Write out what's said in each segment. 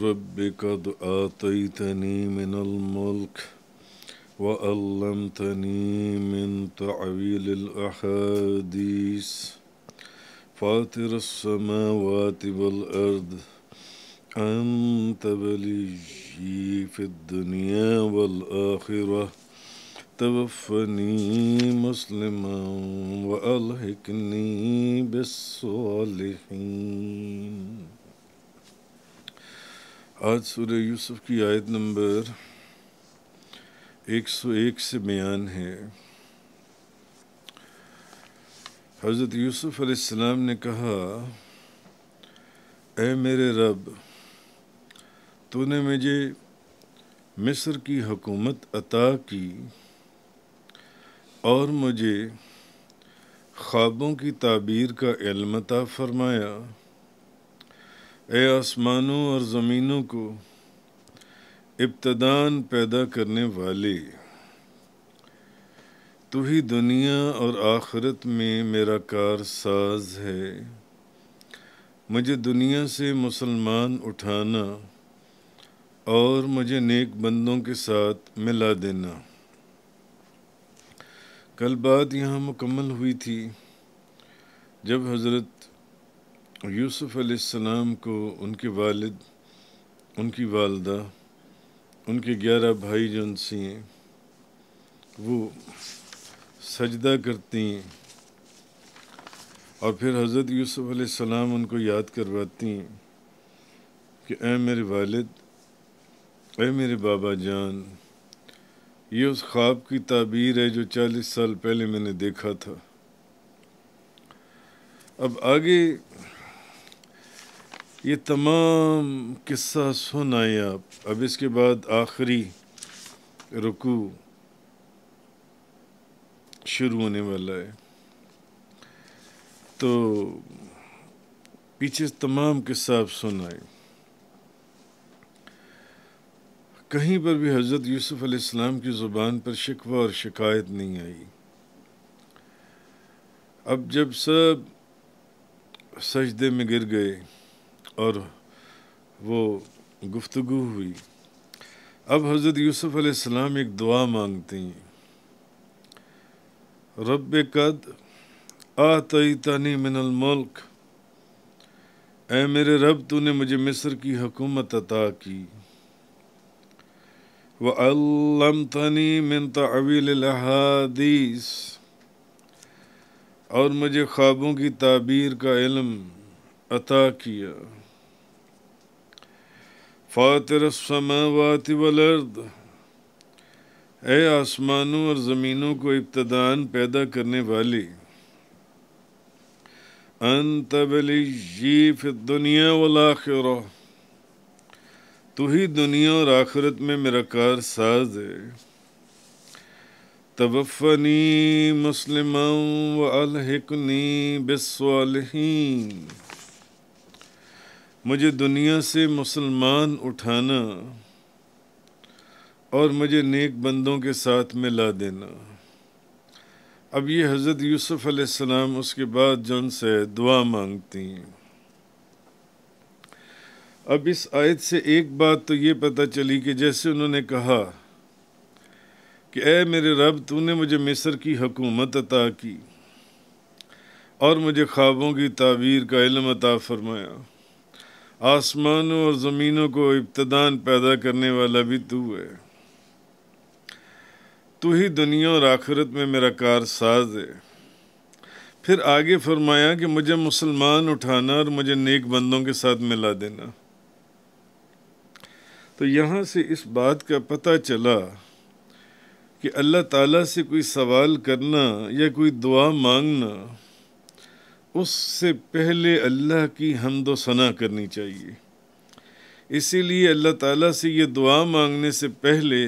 رب قد آتيتني من الملك وألمتني من تعويل الأحاديث فاطر السماوات والأرض أنت ولي في الدنيا والآخرة توفني مسلما وألحقني بالصالحين آج سورہ یوسف کی آیت نمبر ایک سو ایک سے بیان ہے حضرت یوسف علیہ السلام نے کہا اے میرے رب تو نے مجھے مصر کی حکومت عطا کی اور مجھے خوابوں کی تعبیر کا علم عطا فرمایا اے آسمانوں اور زمینوں کو ابتدان پیدا کرنے والے تو ہی دنیا اور آخرت میں میرا کار ساز ہے مجھے دنیا سے مسلمان اٹھانا اور مجھے نیک بندوں کے ساتھ ملا دینا کل بات یہاں مکمل ہوئی تھی جب حضرت یوسف علیہ السلام کو ان کے والد ان کی والدہ ان کے گیارہ بھائی جو ان سجدہ کرتی ہیں اور پھر حضرت یوسف علیہ السلام ان کو یاد کرواتی ہیں کہ اے میرے والد اے میرے بابا جان یہ اس خواب کی تعبیر ہے جو چالیس سال پہلے میں نے دیکھا تھا اب آگے یہ تمام قصہ سن آئے آپ اب اس کے بعد آخری رکو شروع ہونے والا ہے تو پیچھے تمام قصہ آپ سن آئے کہیں پر بھی حضرت یوسف علیہ السلام کی زبان پر شکوہ اور شکایت نہیں آئی اب جب سب سجدے میں گر گئے اور وہ گفتگو ہوئی اب حضرت یوسف علیہ السلام ایک دعا مانگتے ہیں رب قد آ من الملک اے میرے رب تو نے مجھے مصر کی حکومت عطا کی وَعَلَّمْتَنِي علم تنی من الحادیث اور مجھے خوابوں کی تعبیر کا علم عطا کیا السماوات والارض اے آسمانوں اور زمینوں کو ابتدان پیدا کرنے والی انت فی دنیا ہی دنیا اور آخرت میں میرا کار ساز ہے توفنی مسلم و الحکنی بس مجھے دنیا سے مسلمان اٹھانا اور مجھے نیک بندوں کے ساتھ ملا دینا اب یہ حضرت یوسف علیہ السلام اس کے بعد جن سے دعا مانگتی ہیں اب اس آیت سے ایک بات تو یہ پتہ چلی کہ جیسے انہوں نے کہا کہ اے میرے رب تو نے مجھے مصر کی حکومت عطا کی اور مجھے خوابوں کی تعبیر کا علم عطا فرمایا آسمانوں اور زمینوں کو ابتدان پیدا کرنے والا بھی تو ہے تو ہی دنیا اور آخرت میں میرا کار ساز ہے پھر آگے فرمایا کہ مجھے مسلمان اٹھانا اور مجھے نیک بندوں کے ساتھ ملا دینا تو یہاں سے اس بات کا پتہ چلا کہ اللہ تعالیٰ سے کوئی سوال کرنا یا کوئی دعا مانگنا اس سے پہلے اللہ کی حمد و ثنا کرنی چاہیے اسی لیے اللہ تعالیٰ سے یہ دعا مانگنے سے پہلے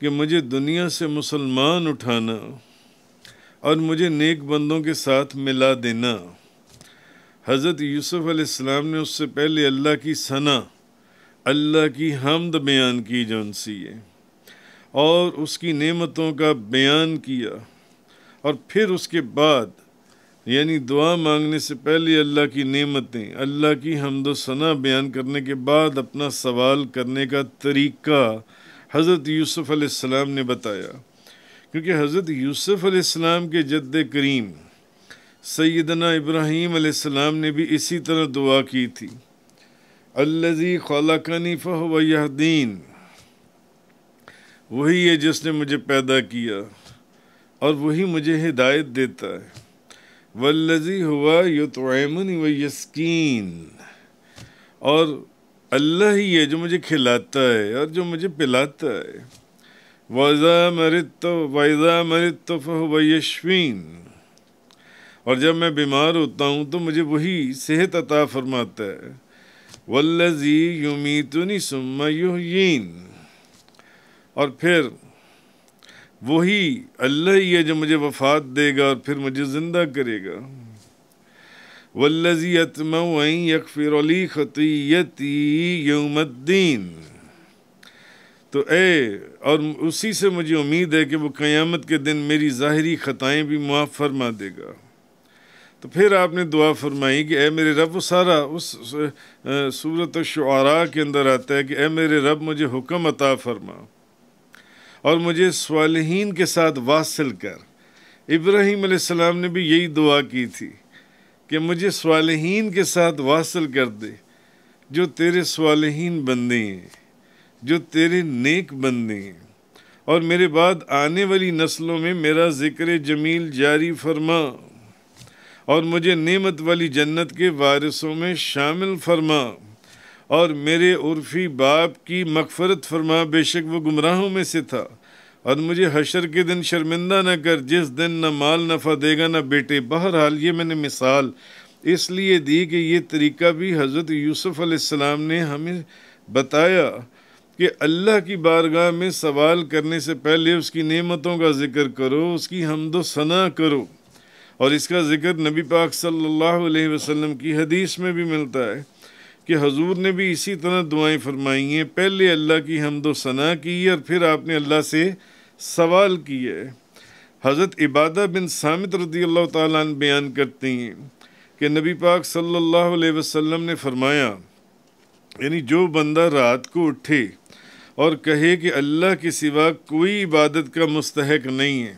کہ مجھے دنیا سے مسلمان اٹھانا اور مجھے نیک بندوں کے ساتھ ملا دینا حضرت یوسف علیہ السلام نے اس سے پہلے اللہ کی ثنا اللہ کی حمد بیان کی جنسی ہے اور اس کی نعمتوں کا بیان کیا اور پھر اس کے بعد یعنی دعا مانگنے سے پہلے اللہ کی نعمتیں اللہ کی حمد و ثنا بیان کرنے کے بعد اپنا سوال کرنے کا طریقہ حضرت یوسف علیہ السلام نے بتایا کیونکہ حضرت یوسف علیہ السلام کے جد کریم سیدنا ابراہیم علیہ السلام نے بھی اسی طرح دعا کی تھی الزی خالہ کنیف و دین وہی ہے جس نے مجھے پیدا کیا اور وہی مجھے ہدایت دیتا ہے ولزی ہوا یوتونی و یسکین اور اللہ ہی ہے جو مجھے کھلاتا ہے اور جو مجھے پلاتا ہے وضا مرت وضا مرت تو ہوا یشوین اور جب میں بیمار ہوتا ہوں تو مجھے وہی صحت عطا فرماتا ہے ولزی یومی تنی سمہ یوین اور پھر وہی اللہ ہی ہے جو مجھے وفات دے گا اور پھر مجھے زندہ کرے گا یوم الدین تو اے اور اسی سے مجھے امید ہے کہ وہ قیامت کے دن میری ظاہری خطائیں بھی معاف فرما دے گا تو پھر آپ نے دعا فرمائی کہ اے میرے رب وہ سارا اس صورت الشعراء کے اندر آتا ہے کہ اے میرے رب مجھے حکم عطا فرما اور مجھے صالحین کے ساتھ واصل کر ابراہیم علیہ السلام نے بھی یہی دعا کی تھی کہ مجھے صالحین کے ساتھ واصل کر دے جو تیرے بندے ہیں جو تیرے نیک بندے ہیں اور میرے بعد آنے والی نسلوں میں میرا ذکر جمیل جاری فرما اور مجھے نعمت والی جنت کے وارثوں میں شامل فرما اور میرے عرفی باپ کی مغفرت فرما بے شک وہ گمراہوں میں سے تھا اور مجھے حشر کے دن شرمندہ نہ کر جس دن نہ مال نفع دے گا نہ بیٹے بہرحال یہ میں نے مثال اس لیے دی کہ یہ طریقہ بھی حضرت یوسف علیہ السلام نے ہمیں بتایا کہ اللہ کی بارگاہ میں سوال کرنے سے پہلے اس کی نعمتوں کا ذکر کرو اس کی حمد و ثناء کرو اور اس کا ذکر نبی پاک صلی اللہ علیہ وسلم کی حدیث میں بھی ملتا ہے کہ حضور نے بھی اسی طرح دعائیں فرمائی ہیں پہلے اللہ کی حمد و ثنا کی اور پھر آپ نے اللہ سے سوال کیا ہے حضرت عبادہ بن سامت رضی اللہ تعالیٰ عنہ بیان کرتے ہیں کہ نبی پاک صلی اللہ علیہ وسلم نے فرمایا یعنی جو بندہ رات کو اٹھے اور کہے کہ اللہ کے سوا کوئی عبادت کا مستحق نہیں ہے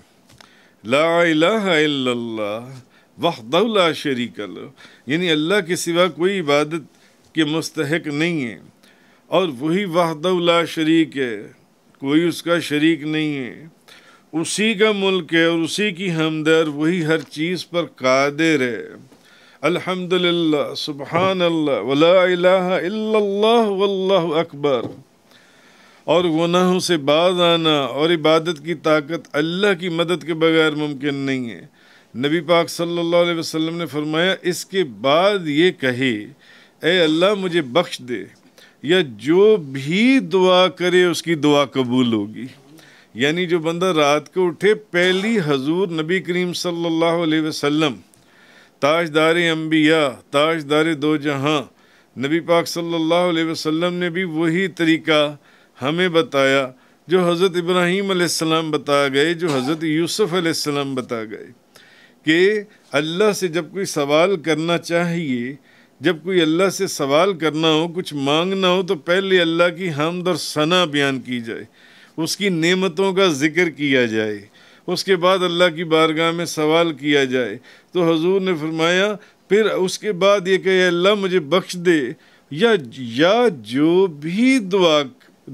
لا الہ الا اللہ وحدہ لا شریک اللہ یعنی اللہ کے سوا کوئی عبادت کے مستحق نہیں ہے اور وہی وحد اللہ شریک ہے کوئی اس کا شریک نہیں ہے اسی کا ملک ہے اور اسی کی اور وہی ہر چیز پر قادر ہے الحمد للہ سبحان اللہ ولا الہ الا اللہ واللہ اکبر اور گناہوں سے باز آنا اور عبادت کی طاقت اللہ کی مدد کے بغیر ممکن نہیں ہے نبی پاک صلی اللہ علیہ وسلم نے فرمایا اس کے بعد یہ کہی اے اللہ مجھے بخش دے یا جو بھی دعا کرے اس کی دعا قبول ہوگی یعنی جو بندہ رات کو اٹھے پہلی حضور نبی کریم صلی اللہ علیہ وسلم تاج دار انبیاء تاج دار دو جہاں نبی پاک صلی اللہ علیہ وسلم نے بھی وہی طریقہ ہمیں بتایا جو حضرت ابراہیم علیہ السلام بتا گئے جو حضرت یوسف علیہ السلام بتا گئے کہ اللہ سے جب کوئی سوال کرنا چاہیے جب کوئی اللہ سے سوال کرنا ہو کچھ مانگنا ہو تو پہلے اللہ کی حمد اور ثنا بیان کی جائے اس کی نعمتوں کا ذکر کیا جائے اس کے بعد اللہ کی بارگاہ میں سوال کیا جائے تو حضور نے فرمایا پھر اس کے بعد یہ کہ اللہ مجھے بخش دے یا جو بھی دعا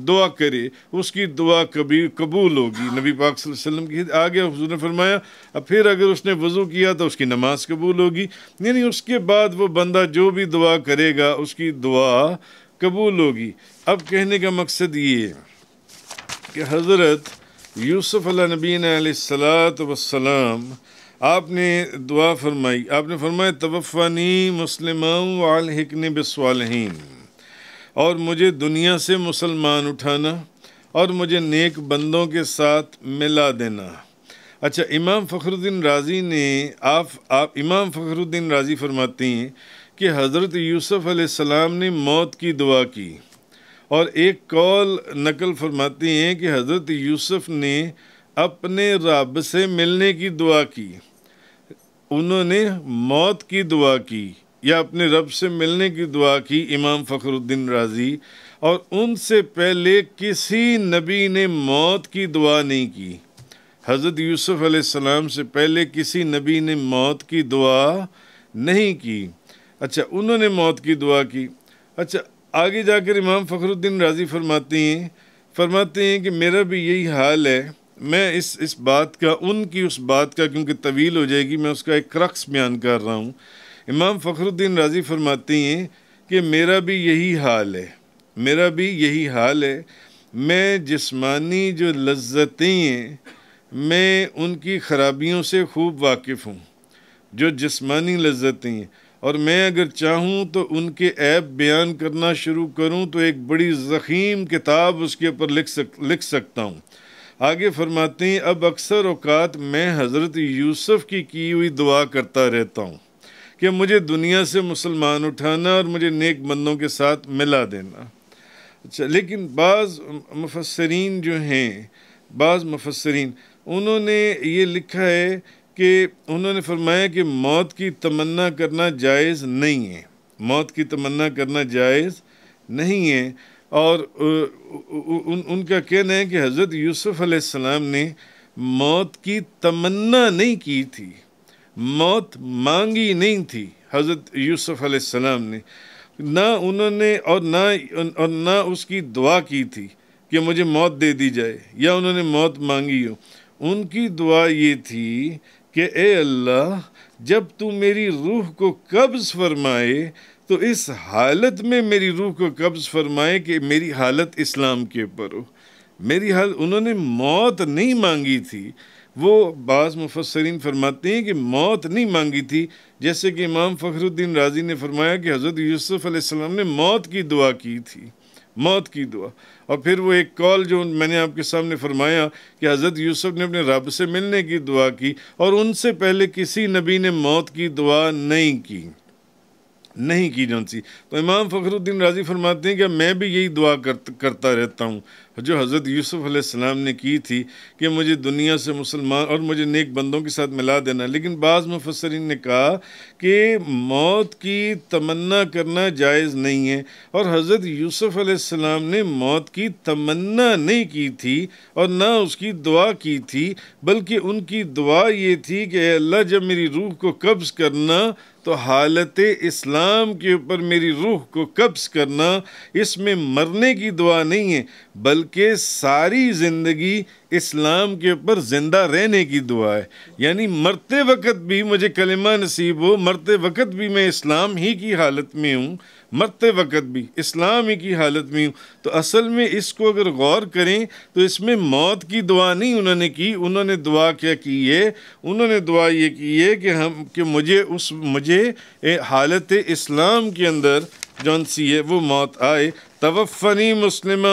دعا کرے اس کی دعا کبھی قبول ہوگی نبی پاک صلی اللہ علیہ وسلم کی آگے حضور نے فرمایا اب پھر اگر اس نے وضو کیا تو اس کی نماز قبول ہوگی یعنی اس کے بعد وہ بندہ جو بھی دعا کرے گا اس کی دعا قبول ہوگی اب کہنے کا مقصد یہ ہے کہ حضرت یوسف علیہ نبین علیہ السلاۃ وسلام آپ نے دعا فرمائی آپ نے فرمایا توفانی تبفانی والحکن بسوالحین اور مجھے دنیا سے مسلمان اٹھانا اور مجھے نیک بندوں کے ساتھ ملا دینا اچھا امام فخر الدین راضی نے آپ آپ امام فخر الدین راضی فرماتی ہیں کہ حضرت یوسف علیہ السلام نے موت کی دعا کی اور ایک کال نقل فرماتی ہیں کہ حضرت یوسف نے اپنے رب سے ملنے کی دعا کی انہوں نے موت کی دعا کی یا اپنے رب سے ملنے کی دعا کی امام فخر الدین راضی اور ان سے پہلے کسی نبی نے موت کی دعا نہیں کی حضرت یوسف علیہ السلام سے پہلے کسی نبی نے موت کی دعا نہیں کی اچھا انہوں نے موت کی دعا کی اچھا آگے جا کر امام فخر الدین راضی فرماتے ہیں فرماتے ہیں کہ میرا بھی یہی حال ہے میں اس اس بات کا ان کی اس بات کا کیونکہ طویل ہو جائے گی میں اس کا ایک رقص بیان کر رہا ہوں امام فخر الدین راضی فرماتی ہیں کہ میرا بھی یہی حال ہے میرا بھی یہی حال ہے میں جسمانی جو لذتیں ہیں میں ان کی خرابیوں سے خوب واقف ہوں جو جسمانی لذتیں ہیں اور میں اگر چاہوں تو ان کے عیب بیان کرنا شروع کروں تو ایک بڑی زخیم کتاب اس کے اوپر لکھ سک لکھ سکتا ہوں آگے فرماتے ہیں اب اکثر اوقات میں حضرت یوسف کی کی ہوئی دعا کرتا رہتا ہوں کہ مجھے دنیا سے مسلمان اٹھانا اور مجھے نیک بندوں کے ساتھ ملا دینا اچھا لیکن بعض مفسرین جو ہیں بعض مفسرین انہوں نے یہ لکھا ہے کہ انہوں نے فرمایا کہ موت کی تمنا کرنا جائز نہیں ہے موت کی تمنا کرنا جائز نہیں ہے اور ان ان کا کہنا ہے کہ حضرت یوسف علیہ السلام نے موت کی تمنا نہیں کی تھی موت مانگی نہیں تھی حضرت یوسف علیہ السلام نے نہ انہوں نے اور نہ اور نہ اس کی دعا کی تھی کہ مجھے موت دے دی جائے یا انہوں نے موت مانگی ہو ان کی دعا یہ تھی کہ اے اللہ جب تو میری روح کو قبض فرمائے تو اس حالت میں میری روح کو قبض فرمائے کہ میری حالت اسلام کے اوپر ہو میری حالت انہوں نے موت نہیں مانگی تھی وہ بعض مفسرین فرماتے ہیں کہ موت نہیں مانگی تھی جیسے کہ امام فخر الدین راضی نے فرمایا کہ حضرت یوسف علیہ السلام نے موت کی دعا کی تھی موت کی دعا اور پھر وہ ایک کال جو میں نے آپ کے سامنے فرمایا کہ حضرت یوسف نے اپنے رب سے ملنے کی دعا کی اور ان سے پہلے کسی نبی نے موت کی دعا نہیں کی نہیں کی جانتی تو امام فخر الدین راضی فرماتے ہیں کہ میں بھی یہی دعا کرتا رہتا ہوں جو حضرت یوسف علیہ السلام نے کی تھی کہ مجھے دنیا سے مسلمان اور مجھے نیک بندوں کے ساتھ ملا دینا لیکن بعض مفسرین نے کہا کہ موت کی تمنا کرنا جائز نہیں ہے اور حضرت یوسف علیہ السلام نے موت کی تمنا نہیں کی تھی اور نہ اس کی دعا کی تھی بلکہ ان کی دعا یہ تھی کہ اے اللہ جب میری روح کو قبض کرنا تو حالت اسلام کے اوپر میری روح کو قبض کرنا اس میں مرنے کی دعا نہیں ہے بلکہ ساری زندگی اسلام کے اوپر زندہ رہنے کی دعا ہے یعنی مرتے وقت بھی مجھے کلمہ نصیب ہو مرتے وقت بھی میں اسلام ہی کی حالت میں ہوں مرتے وقت بھی اسلام ہی کی حالت میں ہوں تو اصل میں اس کو اگر غور کریں تو اس میں موت کی دعا نہیں انہوں نے کی انہوں نے دعا کیا کی ہے انہوں نے دعا یہ کی ہے کہ ہم کہ مجھے اس مجھے حالت اسلام کے اندر سی ہے وہ موت آئے توفنی مسلمہ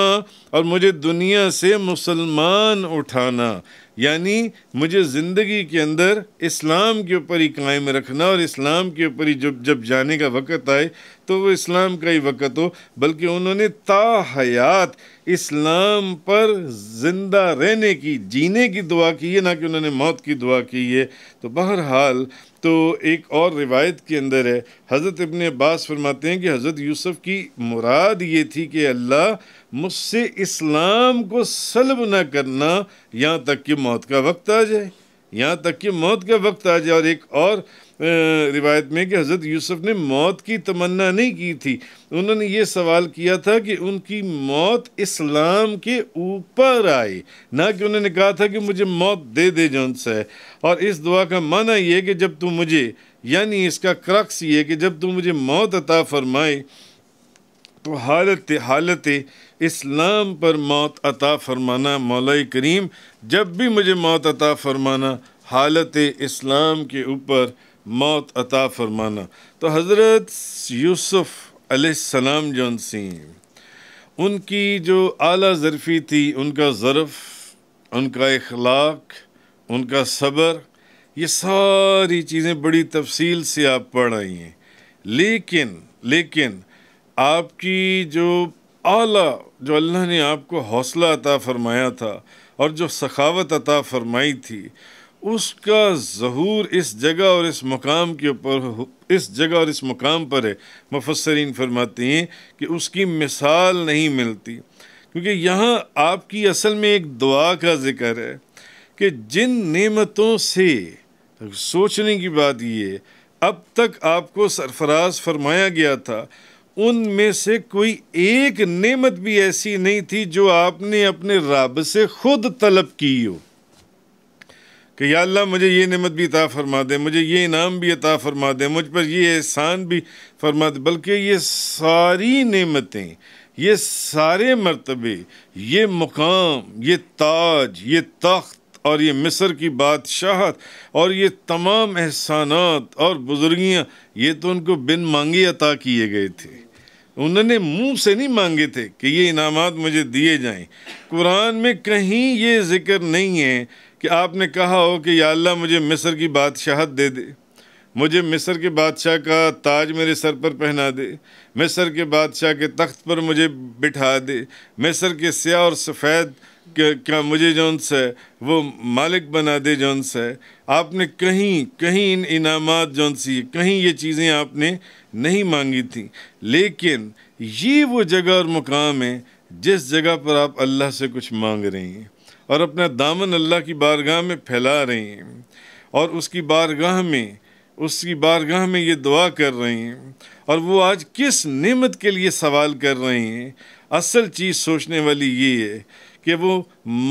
اور مجھے دنیا سے مسلمان اٹھانا یعنی مجھے زندگی کے اندر اسلام کے اوپر ہی قائم رکھنا اور اسلام کے اوپر ہی جب جب جانے کا وقت آئے تو وہ اسلام کا ہی وقت ہو بلکہ انہوں نے تا حیات اسلام پر زندہ رہنے کی جینے کی دعا کی ہے نہ کہ انہوں نے موت کی دعا کی ہے تو بہرحال تو ایک اور روایت کے اندر ہے حضرت ابن عباس فرماتے ہیں کہ حضرت یوسف کی مراد یہ تھی کہ اللہ مجھ سے اسلام کو سلب نہ کرنا یہاں تک کہ موت کا وقت آ جائے یہاں تک کہ موت کا وقت آ جائے اور ایک اور روایت میں کہ حضرت یوسف نے موت کی تمنا نہیں کی تھی انہوں نے یہ سوال کیا تھا کہ ان کی موت اسلام کے اوپر آئے نہ کہ انہوں نے کہا تھا کہ مجھے موت دے دے جون سے ہے اور اس دعا کا معنی یہ کہ جب تو مجھے یعنی اس کا کرکس یہ کہ جب تو مجھے موت عطا فرمائے تو حالت حالت اسلام پر موت عطا فرمانا مولا کریم جب بھی مجھے موت عطا فرمانا حالت اسلام کے اوپر موت عطا فرمانا تو حضرت یوسف علیہ السلام جوانسیم ان کی جو اعلیٰ ظرفی تھی ان کا ظرف ان کا اخلاق ان کا صبر یہ ساری چیزیں بڑی تفصیل سے آپ پڑھ آئی ہیں لیکن لیکن آپ کی جو اعلیٰ جو اللہ نے آپ کو حوصلہ عطا فرمایا تھا اور جو سخاوت عطا فرمائی تھی اس کا ظہور اس جگہ اور اس مقام کے اوپر اس جگہ اور اس مقام پر ہے مفسرین فرماتے ہیں کہ اس کی مثال نہیں ملتی کیونکہ یہاں آپ کی اصل میں ایک دعا کا ذکر ہے کہ جن نعمتوں سے سوچنے کی بات یہ اب تک آپ کو سرفراز فرمایا گیا تھا ان میں سے کوئی ایک نعمت بھی ایسی نہیں تھی جو آپ نے اپنے رب سے خود طلب کی ہو کہ یا اللہ مجھے یہ نعمت بھی عطا فرما دے مجھے یہ انعام بھی عطا فرما دے مجھ پر یہ احسان بھی فرما دے بلکہ یہ ساری نعمتیں یہ سارے مرتبے یہ مقام یہ تاج یہ تخت اور یہ مصر کی بادشاہت اور یہ تمام احسانات اور بزرگیاں یہ تو ان کو بن مانگی عطا کیے گئے تھے انہوں نے منہ سے نہیں مانگے تھے کہ یہ انعامات مجھے دیے جائیں قرآن میں کہیں یہ ذکر نہیں ہے کہ آپ نے کہا ہو کہ یا اللہ مجھے مصر کی بادشاہت دے دے مجھے مصر کے بادشاہ کا تاج میرے سر پر پہنا دے مصر کے بادشاہ کے تخت پر مجھے بٹھا دے مصر کے سیاہ اور سفید کیا مجھے جون سے ہے وہ مالک بنا دے جون ہے آپ نے کہیں کہیں ان انعامات جون سی کہیں یہ چیزیں آپ نے نہیں مانگی تھیں لیکن یہ وہ جگہ اور مقام ہے جس جگہ پر آپ اللہ سے کچھ مانگ رہی ہیں اور اپنا دامن اللہ کی بارگاہ میں پھیلا رہی ہیں اور اس کی بارگاہ میں اس کی بارگاہ میں یہ دعا کر رہی ہیں اور وہ آج کس نعمت کے لیے سوال کر رہی ہیں اصل چیز سوچنے والی یہ ہے کہ وہ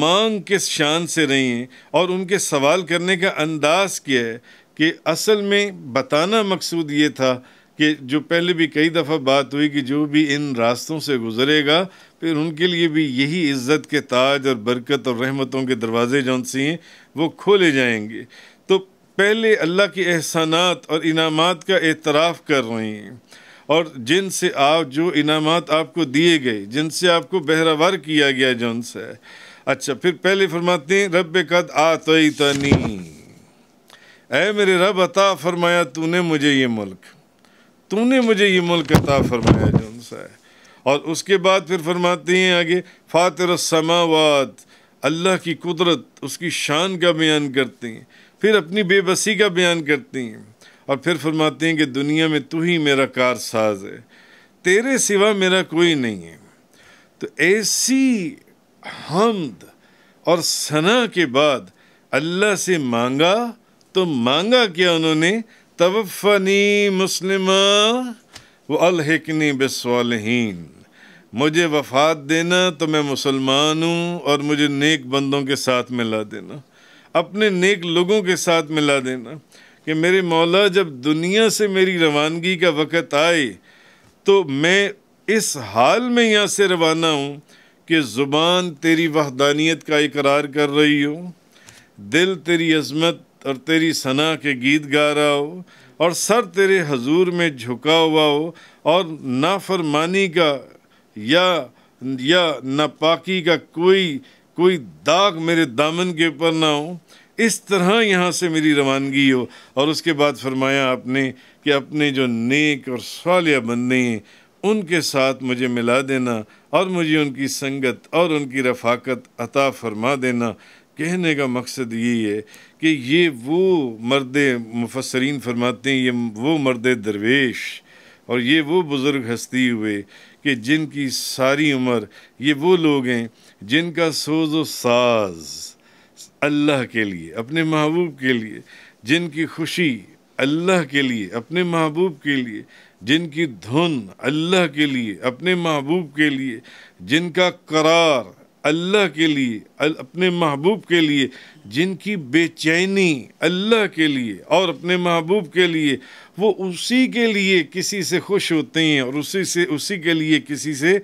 مانگ کس شان سے رہی ہیں اور ان کے سوال کرنے کا انداز کیا ہے کہ اصل میں بتانا مقصود یہ تھا کہ جو پہلے بھی کئی دفعہ بات ہوئی کہ جو بھی ان راستوں سے گزرے گا پھر ان کے لیے بھی یہی عزت کے تاج اور برکت اور رحمتوں کے دروازے جونسی ہیں وہ کھولے جائیں گے تو پہلے اللہ کے احسانات اور انعامات کا اعتراف کر رہی ہیں اور جن سے آپ جو انعامات آپ کو دیے گئے جن سے آپ کو بہراور کیا گیا جن سے اچھا پھر پہلے فرماتے ہیں رب قد آ اے میرے رب عطا فرمایا تو نے مجھے یہ ملک تو نے مجھے یہ ملک عطا فرمایا جن سے اور اس کے بعد پھر فرماتے ہیں آگے فاتر السماوات اللہ کی قدرت اس کی شان کا بیان کرتے ہیں پھر اپنی بے بسی کا بیان کرتے ہیں اور پھر فرماتے ہیں کہ دنیا میں تو ہی میرا کار ساز ہے تیرے سوا میرا کوئی نہیں ہے تو ایسی حمد اور ثنا کے بعد اللہ سے مانگا تو مانگا کیا انہوں نے توفنی مسلمہ وہ الحکنی بسوالحین مجھے وفات دینا تو میں مسلمان ہوں اور مجھے نیک بندوں کے ساتھ ملا دینا اپنے نیک لوگوں کے ساتھ ملا دینا کہ میرے مولا جب دنیا سے میری روانگی کا وقت آئے تو میں اس حال میں یہاں سے روانہ ہوں کہ زبان تیری وحدانیت کا اقرار کر رہی ہو دل تیری عظمت اور تیری ثنا کے گیت گا رہا ہو اور سر تیرے حضور میں جھکا ہوا ہو اور نافرمانی کا یا یا ناپاکی کا کوئی کوئی داغ میرے دامن کے اوپر نہ ہو اس طرح یہاں سے میری روانگی ہو اور اس کے بعد فرمایا آپ نے کہ اپنے جو نیک اور سالیہ بندے ہیں ان کے ساتھ مجھے ملا دینا اور مجھے ان کی سنگت اور ان کی رفاقت عطا فرما دینا کہنے کا مقصد یہ ہے کہ یہ وہ مرد مفسرین فرماتے ہیں یہ وہ مرد درویش اور یہ وہ بزرگ ہستی ہوئے کہ جن کی ساری عمر یہ وہ لوگ ہیں جن کا سوز و ساز اللہ کے لیے اپنے محبوب کے لیے جن کی خوشی اللہ کے لیے اپنے محبوب کے لیے جن کی دھن اللہ کے لیے اپنے محبوب کے لیے جن کا قرار اللہ کے لیے اپنے محبوب کے لیے جن کی بے چینی اللہ کے لیے اور اپنے محبوب کے لیے وہ اسی کے لیے کسی سے خوش ہوتے ہیں اور اسی سے اسی کے لیے کسی سے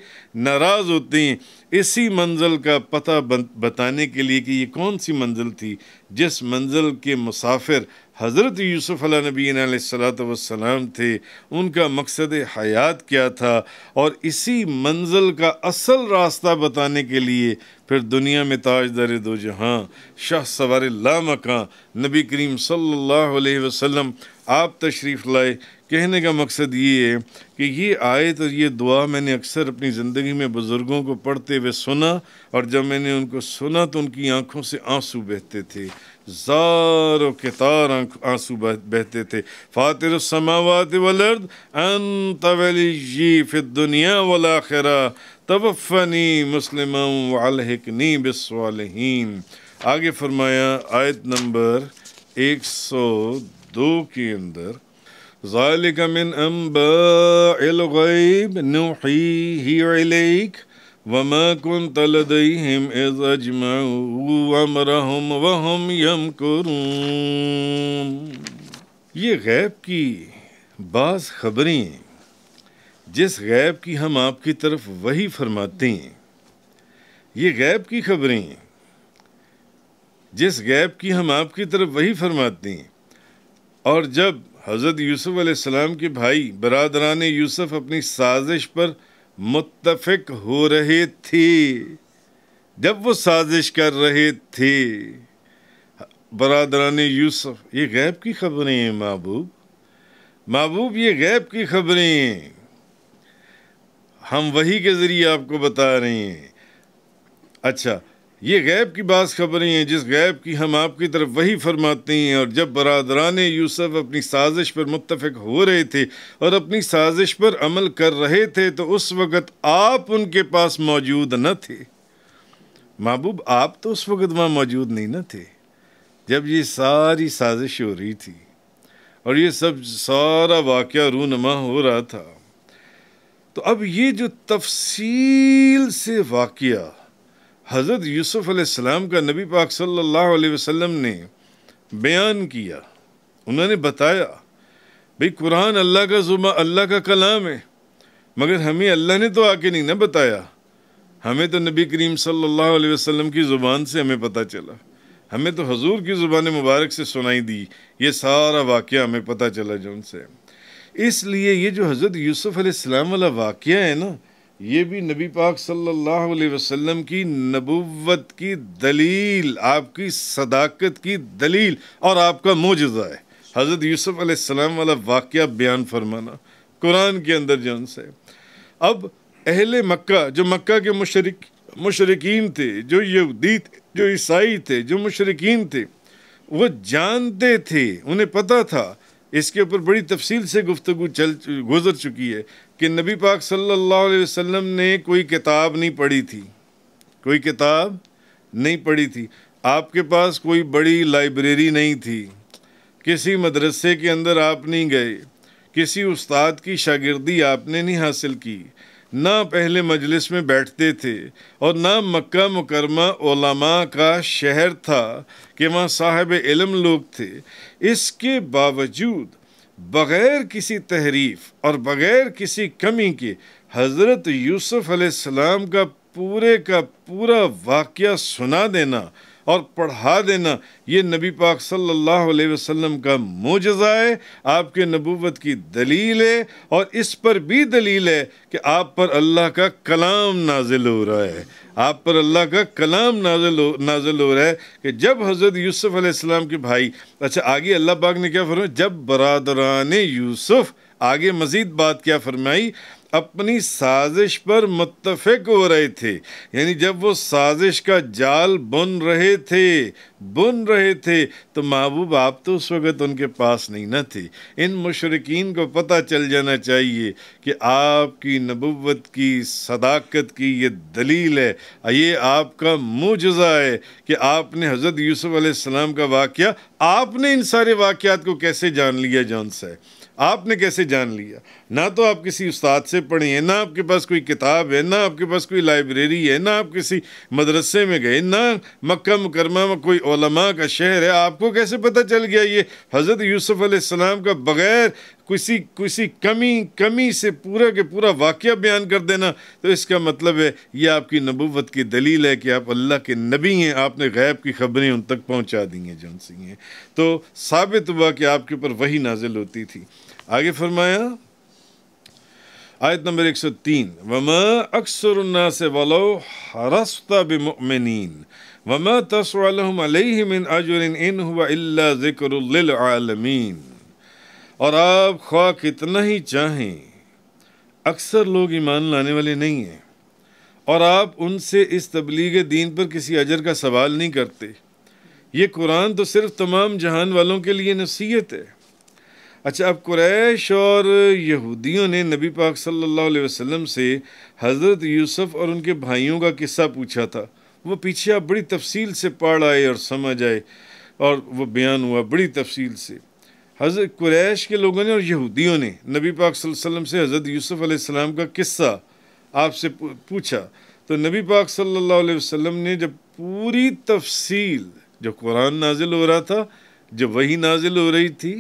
ناراض ہوتے ہیں اسی منزل کا پتہ بتانے کے لیے کہ یہ کون سی منزل تھی جس منزل کے مسافر حضرت یوسف علیہ نبی علیہ السلاۃ والسلام تھے ان کا مقصد حیات کیا تھا اور اسی منزل کا اصل راستہ بتانے کے لیے پھر دنیا میں تاج در دو جہاں شاہ سوار لامکاں نبی کریم صلی اللہ علیہ وسلم آپ تشریف لائے کہنے کا مقصد یہ ہے کہ یہ آئے تو یہ دعا میں نے اکثر اپنی زندگی میں بزرگوں کو پڑھتے ہوئے سنا اور جب میں نے ان کو سنا تو ان کی آنکھوں سے آنسو بہتے تھے زاروں کے تار آنسو بہتے تھے فاتر السماوات والارض انت ولی فی الدنیا والآخرہ توفنی مسلم والحقنی بالصالحین آگے فرمایا آیت نمبر ایک سو دو کے اندر ذالک من انباء الغیب نوحیہ علیک یہ غیب کی بعض خبریں جس غیب کی ہم آپ کی طرف وہی فرماتے ہیں یہ غیب کی خبریں جس غیب کی ہم آپ کی طرف وہی فرماتے ہیں اور جب حضرت یوسف علیہ السلام کے بھائی برادران یوسف اپنی سازش پر متفق ہو رہی تھی جب وہ سازش کر رہی تھی برادرانی یوسف یہ غیب کی خبریں ہیں محبوب محبوب یہ غیب کی خبریں ہیں ہم وہی کے ذریعے آپ کو بتا رہے ہیں اچھا یہ غیب کی بعض خبریں ہیں جس غیب کی ہم آپ کی طرف وہی فرماتے ہیں اور جب برادران یوسف اپنی سازش پر متفق ہو رہے تھے اور اپنی سازش پر عمل کر رہے تھے تو اس وقت آپ ان کے پاس موجود نہ تھے محبوب آپ تو اس وقت وہاں موجود نہیں نہ تھے جب یہ ساری سازش ہو رہی تھی اور یہ سب سارا واقعہ رونما ہو رہا تھا تو اب یہ جو تفصیل سے واقعہ حضرت یوسف علیہ السلام کا نبی پاک صلی اللہ علیہ وسلم نے بیان کیا انہوں نے بتایا بھئی قرآن اللہ کا زمہ اللہ کا کلام ہے مگر ہمیں اللہ نے تو آ کے نہیں نہ بتایا ہمیں تو نبی کریم صلی اللہ علیہ وسلم کی زبان سے ہمیں پتہ چلا ہمیں تو حضور کی زبان مبارک سے سنائی دی یہ سارا واقعہ ہمیں پتہ چلا جو ان سے اس لیے یہ جو حضرت یوسف علیہ السلام والا واقعہ ہے نا یہ بھی نبی پاک صلی اللہ علیہ وسلم کی نبوت کی دلیل آپ کی صداقت کی دلیل اور آپ کا ہے حضرت یوسف علیہ السلام والا واقعہ بیان فرمانا قرآن کے اندر جان سے اب اہل مکہ جو مکہ کے مشرق مشرقین تھے جو عیسائی تھے جو مشرقین تھے وہ جانتے تھے انہیں پتہ تھا اس کے اوپر بڑی تفصیل سے گفتگو چل گزر چکی ہے کہ نبی پاک صلی اللہ علیہ وسلم نے کوئی کتاب نہیں پڑھی تھی کوئی کتاب نہیں پڑھی تھی آپ کے پاس کوئی بڑی لائبریری نہیں تھی کسی مدرسے کے اندر آپ نہیں گئے کسی استاد کی شاگردی آپ نے نہیں حاصل کی نہ پہلے مجلس میں بیٹھتے تھے اور نہ مکہ مکرمہ علماء کا شہر تھا کہ وہاں صاحب علم لوگ تھے اس کے باوجود بغیر کسی تحریف اور بغیر کسی کمی کے حضرت یوسف علیہ السلام کا پورے کا پورا واقعہ سنا دینا اور پڑھا دینا یہ نبی پاک صلی اللہ علیہ وسلم کا موجزہ ہے آپ کے نبوت کی دلیل ہے اور اس پر بھی دلیل ہے کہ آپ پر اللہ کا کلام نازل ہو رہا ہے آپ پر اللہ کا کلام نازل ہو نازل ہو رہا ہے کہ جب حضرت یوسف علیہ السلام کے بھائی اچھا آگے اللہ پاک نے کیا فرمایا جب برادران یوسف آگے مزید بات کیا فرمائی اپنی سازش پر متفق ہو رہے تھے یعنی جب وہ سازش کا جال بن رہے تھے بن رہے تھے تو محبوب آپ تو اس وقت ان کے پاس نہیں نہ تھے ان مشرقین کو پتہ چل جانا چاہیے کہ آپ کی نبوت کی صداقت کی یہ دلیل ہے یہ آپ کا موجزہ ہے کہ آپ نے حضرت یوسف علیہ السلام کا واقعہ آپ نے ان سارے واقعات کو کیسے جان لیا جان ہے آپ نے کیسے جان لیا نہ تو آپ کسی استاد سے پڑھیں نہ آپ کے پاس کوئی کتاب ہے نہ آپ کے پاس کوئی لائبریری ہے نہ آپ کسی مدرسے میں گئے نہ مکہ مکرمہ میں کوئی علماء کا شہر ہے آپ کو کیسے پتہ چل گیا یہ حضرت یوسف علیہ السلام کا بغیر کسی کسی کمی کمی سے پورا کے پورا واقعہ بیان کر دینا تو اس کا مطلب ہے یہ آپ کی نبوت کی دلیل ہے کہ آپ اللہ کے نبی ہیں آپ نے غیب کی خبریں ان تک پہنچا دی ہیں جان سی ہیں تو ثابت ہوا کہ آپ کے اوپر وہی نازل ہوتی تھی آگے فرمایا آیت نمبر ایک سو تین وما اکثر الناس ولو حرست بمؤمنین وما وما لهم علیہ الا ذکر اور آپ خواہ کتنا ہی چاہیں اکثر لوگ ایمان لانے والے نہیں ہیں اور آپ ان سے اس تبلیغ دین پر کسی اجر کا سوال نہیں کرتے یہ قرآن تو صرف تمام جہان والوں کے لیے نصیحت ہے اچھا اب قریش اور یہودیوں نے نبی پاک صلی اللہ علیہ وسلم سے حضرت یوسف اور ان کے بھائیوں کا قصہ پوچھا تھا وہ پیچھے آپ بڑی تفصیل سے پڑھ آئے اور سمجھ آئے اور وہ بیان ہوا بڑی تفصیل سے حضرت قریش کے لوگوں نے اور یہودیوں نے نبی پاک صلی اللہ علیہ وسلم سے حضرت یوسف علیہ السلام کا قصہ آپ سے پوچھا تو نبی پاک صلی اللہ علیہ وسلم نے جب پوری تفصیل جو قرآن نازل ہو رہا تھا جب وہی نازل ہو رہی تھی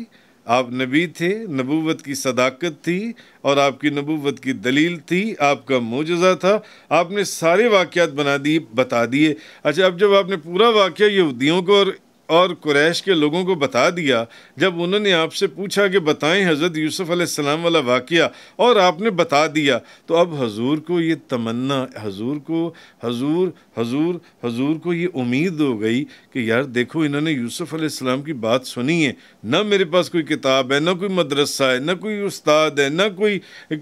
آپ نبی تھے نبوت کی صداقت تھی اور آپ کی نبوت کی دلیل تھی آپ کا موجزہ تھا آپ نے سارے واقعات بنا دیے بتا دیے اچھا اب جب آپ نے پورا واقعہ یہودیوں کو اور اور قریش کے لوگوں کو بتا دیا جب انہوں نے آپ سے پوچھا کہ بتائیں حضرت یوسف علیہ السلام والا واقعہ اور آپ نے بتا دیا تو اب حضور کو یہ تمنا حضور کو حضور حضور حضور کو یہ امید ہو گئی کہ یار دیکھو انہوں نے یوسف علیہ السلام کی بات سنی ہے نہ میرے پاس کوئی کتاب ہے نہ کوئی مدرسہ ہے نہ کوئی استاد ہے نہ کوئی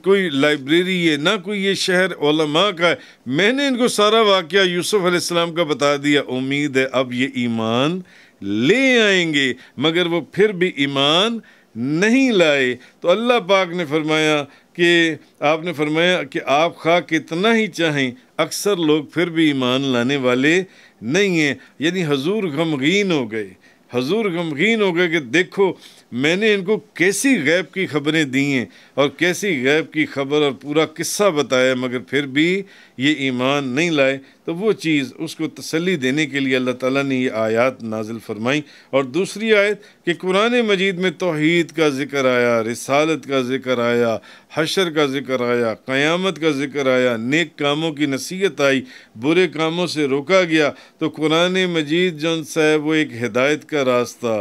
کوئی لائبریری ہے نہ کوئی یہ شہر علماء کا ہے میں نے ان کو سارا واقعہ یوسف علیہ السلام کا بتا دیا امید ہے اب یہ ایمان لے آئیں گے مگر وہ پھر بھی ایمان نہیں لائے تو اللہ پاک نے فرمایا کہ آپ نے فرمایا کہ آپ خواہ کتنا ہی چاہیں اکثر لوگ پھر بھی ایمان لانے والے نہیں ہیں یعنی حضور غمگین ہو گئے حضور غمگین ہو گئے کہ دیکھو میں نے ان کو کیسی غیب کی خبریں دی ہیں اور کیسی غیب کی خبر اور پورا قصہ بتایا مگر پھر بھی یہ ایمان نہیں لائے تو وہ چیز اس کو تسلی دینے کے لیے اللہ تعالیٰ نے یہ آیات نازل فرمائیں اور دوسری آیت کہ قرآن مجید میں توحید کا ذکر آیا رسالت کا ذکر آیا حشر کا ذکر آیا قیامت کا ذکر آیا نیک کاموں کی نصیحت آئی برے کاموں سے روکا گیا تو قرآن مجید جون صاحب وہ ایک ہدایت کا راستہ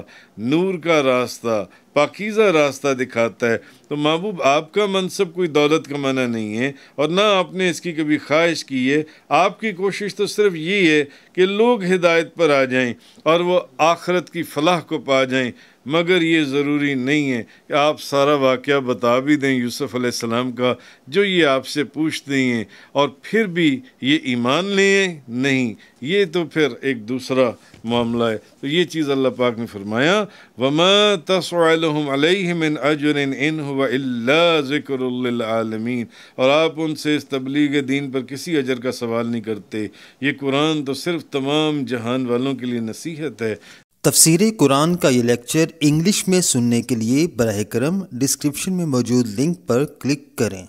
نور کا راستہ پاکیزہ راستہ دکھاتا ہے تو محبوب آپ کا منصب کوئی دولت کا منع نہیں ہے اور نہ آپ نے اس کی کبھی خواہش کی ہے آپ کی کوشش تو صرف یہ ہے کہ لوگ ہدایت پر آ جائیں اور وہ آخرت کی فلاح کو پا جائیں مگر یہ ضروری نہیں ہے کہ آپ سارا واقعہ بتا بھی دیں یوسف علیہ السلام کا جو یہ آپ سے پوچھتے ہیں اور پھر بھی یہ ایمان لیں نہیں یہ تو پھر ایک دوسرا معاملہ ہے تو یہ چیز اللہ پاک نے فرمایا عَلَيْهِ مِنْ عَجْرٍ اِنْ ان إِلَّا ذِكْرُ لِلْعَالَمِينَ اور آپ ان سے اس تبلیغ دین پر کسی اجر کا سوال نہیں کرتے یہ قرآن تو صرف تمام جہان والوں کے لیے نصیحت ہے تفسیر قرآن کا یہ لیکچر انگلش میں سننے کے لیے براہ کرم ڈسکرپشن میں موجود لنک پر کلک کریں